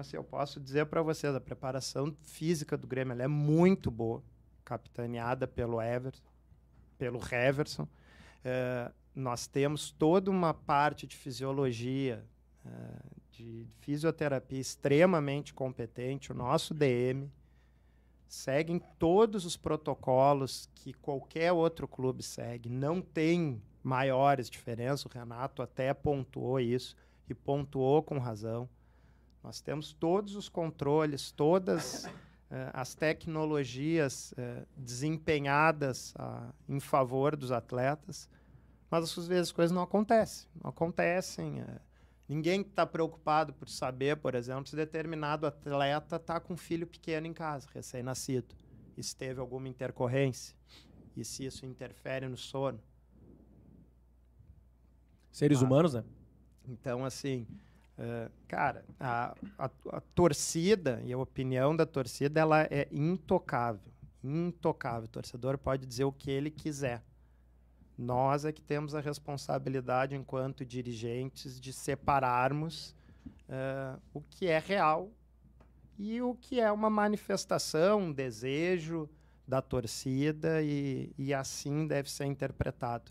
assim, eu posso dizer para vocês, a preparação física do Grêmio é muito boa, capitaneada pelo Everson, pelo Heverson. É, nós temos toda uma parte de fisiologia, é, de fisioterapia extremamente competente. O nosso DM segue todos os protocolos que qualquer outro clube segue. Não tem maiores diferenças. O Renato até pontuou isso e pontuou com razão. Nós temos todos os controles, todas uh, as tecnologias uh, desempenhadas uh, em favor dos atletas, mas às vezes as coisas não acontecem. Não acontecem. Eh, ninguém está preocupado por saber, por exemplo, se determinado atleta está com um filho pequeno em casa, recém-nascido, e se teve alguma intercorrência, e se isso interfere no sono. Seres ah. humanos, né? Então, assim, ah, cara, a, a, a, torcida e a opinião da torcida ela é intocável. Intocável. O torcedor pode dizer o que ele quiser. Nós é que temos a responsabilidade, enquanto dirigentes, de separarmos uh, o que é real e o que é uma manifestação, um desejo da torcida, e, e assim deve ser interpretado.